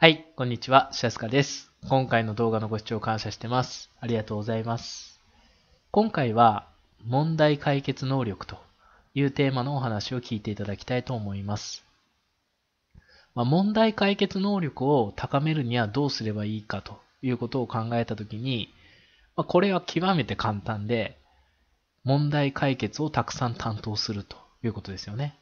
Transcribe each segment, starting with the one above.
はい、こんにちは、シャスカです。今回の動画のご視聴感謝してます。ありがとうございます。今回は、問題解決能力というテーマのお話を聞いていただきたいと思います。まあ、問題解決能力を高めるにはどうすればいいかということを考えたときに、まあ、これは極めて簡単で、問題解決をたくさん担当するということですよね。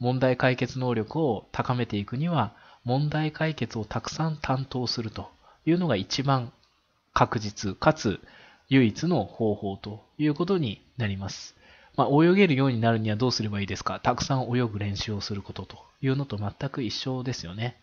問題解決能力を高めていくには、問題解決をたくさん担当するというのが一番確実かつ唯一の方法ということになります。まあ、泳げるようになるにはどうすればいいですかたくさん泳ぐ練習をすることというのと全く一緒ですよね。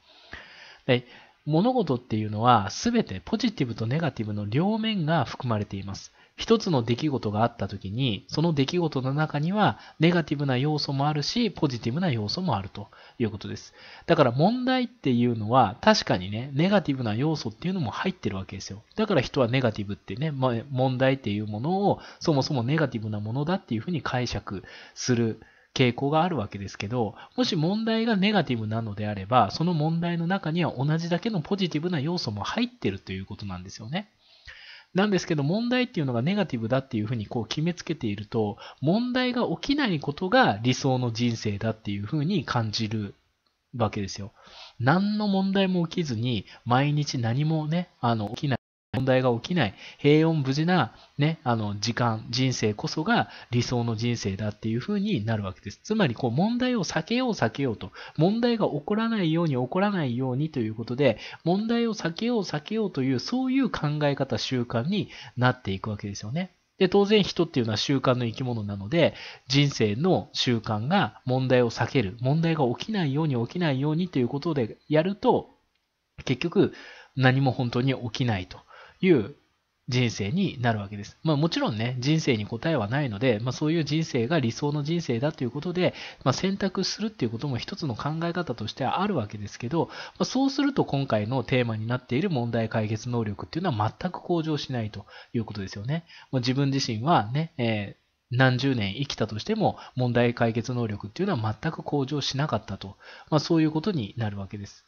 で物事っていうのは全てポジティブとネガティブの両面が含まれています。一つの出来事があった時に、その出来事の中には、ネガティブな要素もあるし、ポジティブな要素もあるということです。だから問題っていうのは、確かにね、ネガティブな要素っていうのも入ってるわけですよ。だから人はネガティブってね、まあ、問題っていうものを、そもそもネガティブなものだっていうふうに解釈する。傾向があるわけですけど、もし問題がネガティブなのであれば、その問題の中には同じだけのポジティブな要素も入ってるということなんですよね。なんですけど、問題っていうのがネガティブだっていうふうにこう決めつけていると、問題が起きないことが理想の人生だっていうふうに感じるわけですよ。何の問題も起きずに、毎日何もね、あの、起きない。問題が起きない、平穏無事な、ね、あの、時間、人生こそが理想の人生だっていうふうになるわけです。つまり、こう、問題を避けよう避けようと、問題が起こらないように起こらないようにということで、問題を避けよう避けようという、そういう考え方、習慣になっていくわけですよね。で、当然人っていうのは習慣の生き物なので、人生の習慣が問題を避ける、問題が起きないように起きないようにということでやると、結局何も本当に起きないという人生になるわけです。まあ、もちろんね、人生に答えはないので、まあ、そういう人生が理想の人生だということで、まあ、選択するっていうことも一つの考え方としてはあるわけですけど、まあ、そうすると今回のテーマになっている問題解決能力っていうのは全く向上しないということですよね。まあ、自分自身はね、えー何十年生きたとしても問題解決能力っていうのは全く向上しなかったと、まあ、そういうことになるわけです。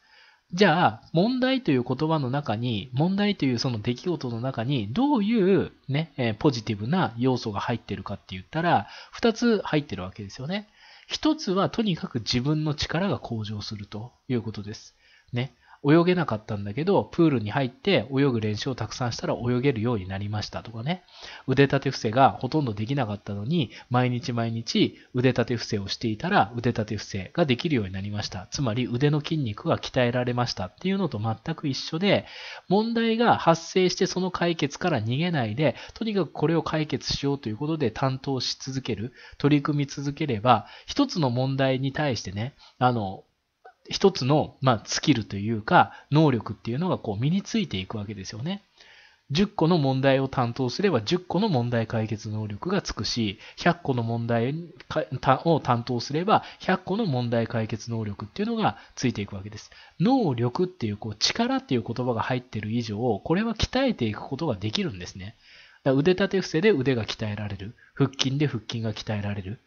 じゃあ、問題という言葉の中に、問題というその出来事の中に、どういうね、えポジティブな要素が入ってるかって言ったら、二つ入ってるわけですよね。一つはとにかく自分の力が向上するということです。ね。泳げなかったんだけど、プールに入って泳ぐ練習をたくさんしたら泳げるようになりましたとかね。腕立て伏せがほとんどできなかったのに、毎日毎日腕立て伏せをしていたら腕立て伏せができるようになりました。つまり腕の筋肉が鍛えられましたっていうのと全く一緒で、問題が発生してその解決から逃げないで、とにかくこれを解決しようということで担当し続ける、取り組み続ければ、一つの問題に対してね、あの、一つの、まあ、スキルというか、能力っていうのがこう身についていくわけですよね。10個の問題を担当すれば10個の問題解決能力がつくし、100個の問題を担当すれば100個の問題解決能力っていうのがついていくわけです。能力っていうこう力っていう言葉が入ってる以上、これは鍛えていくことができるんですね。腕立て伏せで腕が鍛えられる。腹筋で腹筋が鍛えられる。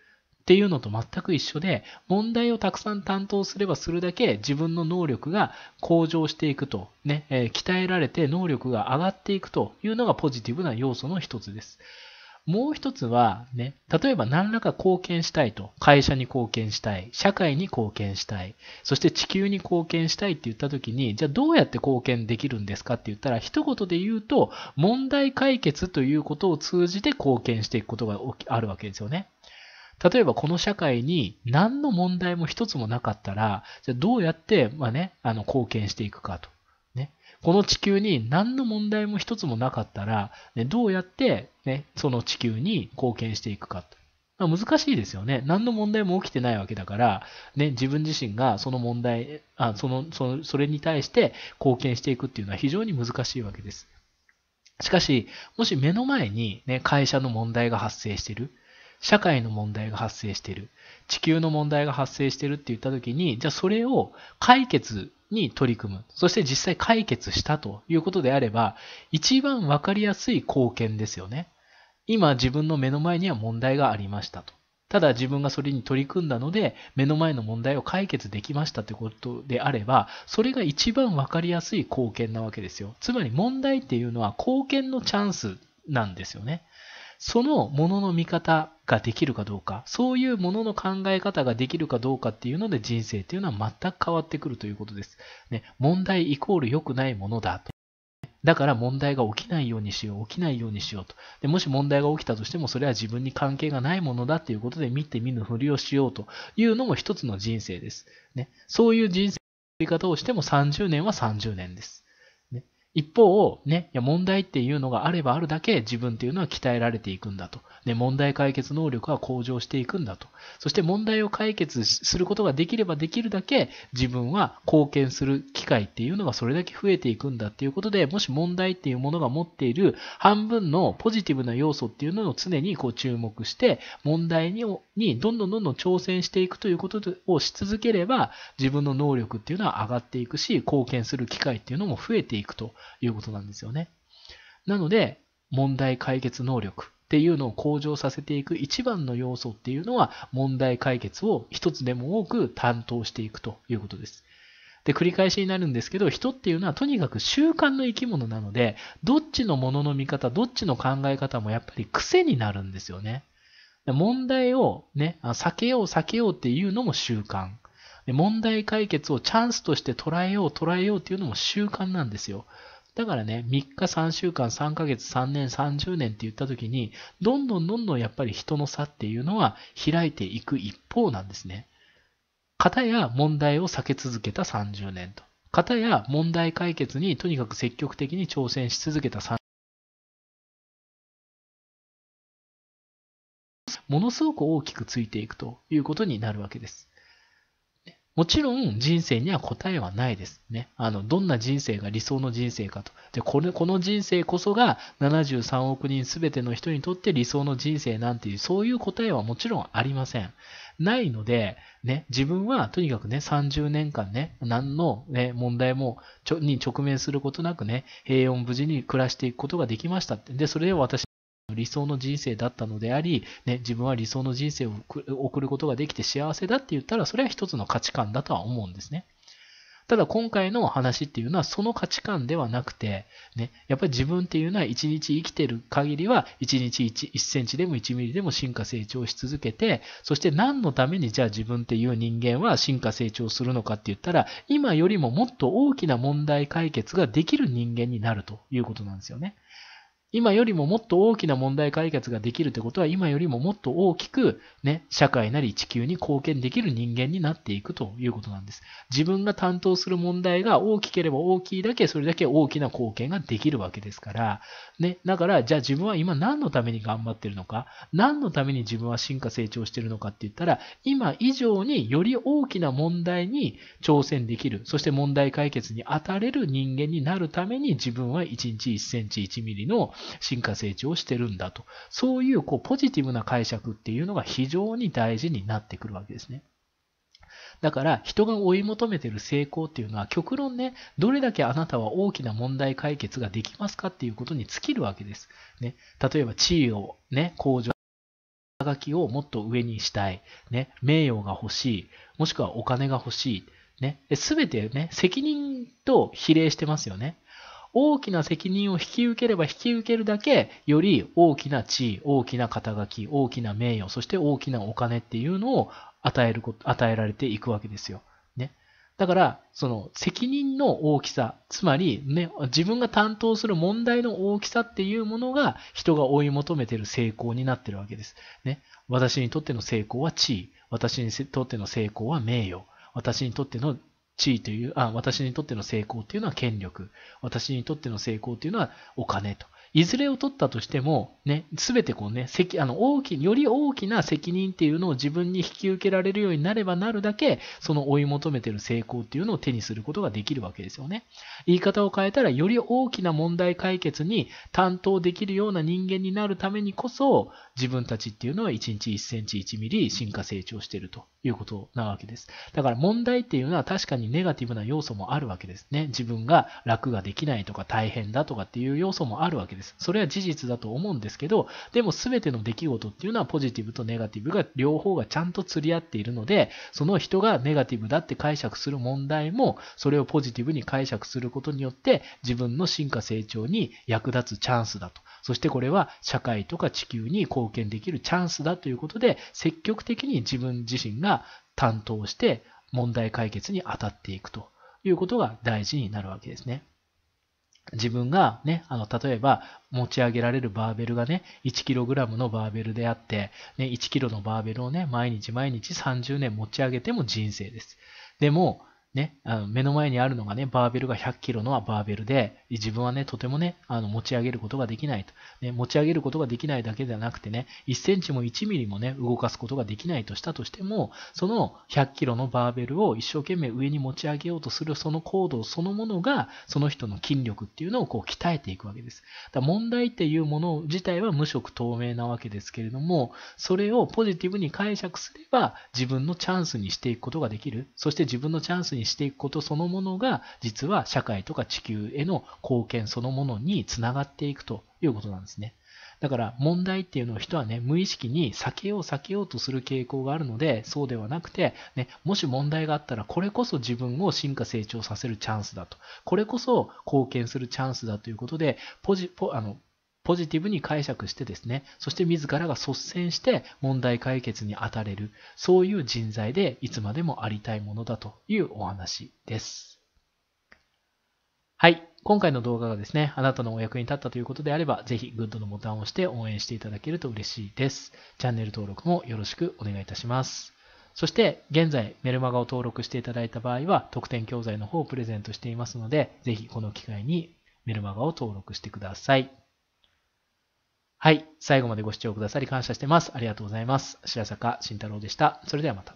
っていうのと全く一緒で、問題をたくさん担当すればするだけ自分の能力が向上していくと、ね、えー、鍛えられて能力が上がっていくというのがポジティブな要素の一つです。もう一つは、ね、例えば何らか貢献したいと、会社に貢献したい、社会に貢献したい、そして地球に貢献したいって言った時に、じゃあどうやって貢献できるんですかって言ったら、一言で言うと、問題解決ということを通じて貢献していくことがあるわけですよね。例えばこの社会に何の問題も一つもなかったら、じゃどうやって、まあね、あの貢献していくかと。ね、この地球に何の問題も一つもなかったら、ね、どうやって、ね、その地球に貢献していくかと。まあ、難しいですよね。何の問題も起きてないわけだから、ね、自分自身がその問題、あそのそのそれに対して貢献していくっていうのは非常に難しいわけです。しかし、もし目の前に、ね、会社の問題が発生している、社会の問題が発生してる。地球の問題が発生してるって言った時に、じゃあそれを解決に取り組む。そして実際解決したということであれば、一番わかりやすい貢献ですよね。今自分の目の前には問題がありましたと。ただ自分がそれに取り組んだので、目の前の問題を解決できましたということであれば、それが一番わかりやすい貢献なわけですよ。つまり問題っていうのは貢献のチャンスなんですよね。そのものの見方ができるかどうか、そういうものの考え方ができるかどうかっていうので人生っていうのは全く変わってくるということです。ね、問題イコール良くないものだと。だから問題が起きないようにしよう、起きないようにしようと。でもし問題が起きたとしても、それは自分に関係がないものだっていうことで見て見ぬふりをしようというのも一つの人生です。ね、そういう人生のり方をしても30年は30年です。一方、ね、いや問題っていうのがあればあるだけ自分っていうのは鍛えられていくんだと。問題解決能力は向上していくんだと。そして問題を解決することができればできるだけ自分は貢献する機会っていうのがそれだけ増えていくんだっていうことで、もし問題っていうものが持っている半分のポジティブな要素っていうのを常にこう注目して、問題ににどんどんどんどん挑戦していくということをし続ければ、自分の能力っていうのは上がっていくし、貢献する機会っていうのも増えていくと。いうことなんですよね。なので、問題解決能力っていうのを向上させていく一番の要素っていうのは、問題解決を一つでも多く担当していくということです。で、繰り返しになるんですけど、人っていうのはとにかく習慣の生き物なので、どっちのものの見方、どっちの考え方もやっぱり癖になるんですよね。問題をね、避けよう避けようっていうのも習慣。問題解決をチャンスとして捉えよう捉えようっていうのも習慣なんですよ。だからね、3日、3週間、3ヶ月、3年、30年って言った時に、どんどんどんどんやっぱり人の差っていうのは開いていく一方なんですね。方や問題を避け続けた30年と。方や問題解決にとにかく積極的に挑戦し続けた30年。ものすごく大きくついていくということになるわけです。もちろん人生には答えはないですね。あの、どんな人生が理想の人生かと。で、これ、この人生こそが73億人全ての人にとって理想の人生なんていう、そういう答えはもちろんありません。ないので、ね、自分はとにかくね、30年間ね、何の、ね、問題もちょに直面することなくね、平穏無事に暮らしていくことができましたって。で、それを私理想の人生だったのであり、ね、自分は理想の人生を送ることができて幸せだって言ったら、それは一つの価値観だとは思うんですね。ただ今回の話っていうのはその価値観ではなくて、ね、やっぱり自分っていうのは一日生きてる限りは一日 1, 1センチでも1ミリでも進化成長し続けて、そして何のためにじゃあ自分っていう人間は進化成長するのかって言ったら、今よりももっと大きな問題解決ができる人間になるということなんですよね。今よりももっと大きな問題解決ができるってことは、今よりももっと大きく、ね、社会なり地球に貢献できる人間になっていくということなんです。自分が担当する問題が大きければ大きいだけ、それだけ大きな貢献ができるわけですから、ね、だから、じゃあ自分は今何のために頑張ってるのか、何のために自分は進化成長してるのかって言ったら、今以上により大きな問題に挑戦できる、そして問題解決に当たれる人間になるために、自分は1日1センチ1ミリの進化成長してるんだと。そういうこうポジティブな解釈っていうのが非常に大事になってくるわけですね。だから人が追い求めてる成功っていうのは極論ね、どれだけあなたは大きな問題解決ができますかっていうことに尽きるわけです。ね、例えば地位をね、向上。がきをもっと上にしたい、ね、名誉が欲しい、もしくはお金が欲しい、ね、すべてね、責任と比例してますよね。大きな責任を引き受ければ引き受けるだけ、より大きな地位、大きな肩書き、大きな名誉、そして大きなお金っていうのを与えること、与えられていくわけですよ。ね。だから、その責任の大きさ、つまり、ね、自分が担当する問題の大きさっていうものが人が追い求めている成功になってるわけです。ね。私にとっての成功は地位、私にとっての成功は名誉、私にとっての地位という、あ、私にとっての成功というのは権力。私にとっての成功というのはお金と。いずれを取ったとしても、ね、すべてこうね、あの大き、より大きな責任っていうのを自分に引き受けられるようになればなるだけ、その追い求めてる成功っていうのを手にすることができるわけですよね。言い方を変えたら、より大きな問題解決に担当できるような人間になるためにこそ、自分たちっていうのは1日1センチ1ミリ進化成長してるということなわけです。だから問題っていうのは確かにネガティブな要素もあるわけですね。自分が楽ができないとか大変だとかっていう要素もあるわけです。です。それは事実だと思うんですけど、でも全ての出来事っていうのはポジティブとネガティブが両方がちゃんと釣り合っているので、その人がネガティブだって解釈する問題も、それをポジティブに解釈することによって、自分の進化成長に役立つチャンスだと。そしてこれは社会とか地球に貢献できるチャンスだということで、積極的に自分自身が担当して問題解決に当たっていくということが大事になるわけですね。自分がね、あの、例えば持ち上げられるバーベルがね、1kg のバーベルであって、ね、1kg のバーベルをね、毎日毎日30年持ち上げても人生です。でも、ね、あの目の前にあるのがね、バーベルが100キロのバーベルで、自分はね、とてもね、あの持ち上げることができないと、ね。持ち上げることができないだけではなくてね、1センチも1ミリもね、動かすことができないとしたとしても、その100キロのバーベルを一生懸命上に持ち上げようとするその行動そのものが、その人の筋力っていうのをこう鍛えていくわけです。だ問題っていうもの自体は無色透明なわけですけれども、それをポジティブに解釈すれば、自分のチャンスにしていくことができる。そして自分のチャンスににしていくことそのものが、実は社会とか地球への貢献そのものにつながっていくということなんですね。だから問題っていうのを人はね、無意識に避けよう避けようとする傾向があるので、そうではなくて、ね、もし問題があったら、これこそ自分を進化成長させるチャンスだと。これこそ貢献するチャンスだということで、ポジ、ポ、あの、ポジティブに解釈してですね、そして自らが率先して問題解決に当たれる、そういう人材でいつまでもありたいものだというお話です。はい。今回の動画がですね、あなたのお役に立ったということであれば、ぜひグッドのボタンを押して応援していただけると嬉しいです。チャンネル登録もよろしくお願いいたします。そして現在メルマガを登録していただいた場合は特典教材の方をプレゼントしていますので、ぜひこの機会にメルマガを登録してください。はい。最後までご視聴くださり感謝してます。ありがとうございます。白坂慎太郎でした。それではまた。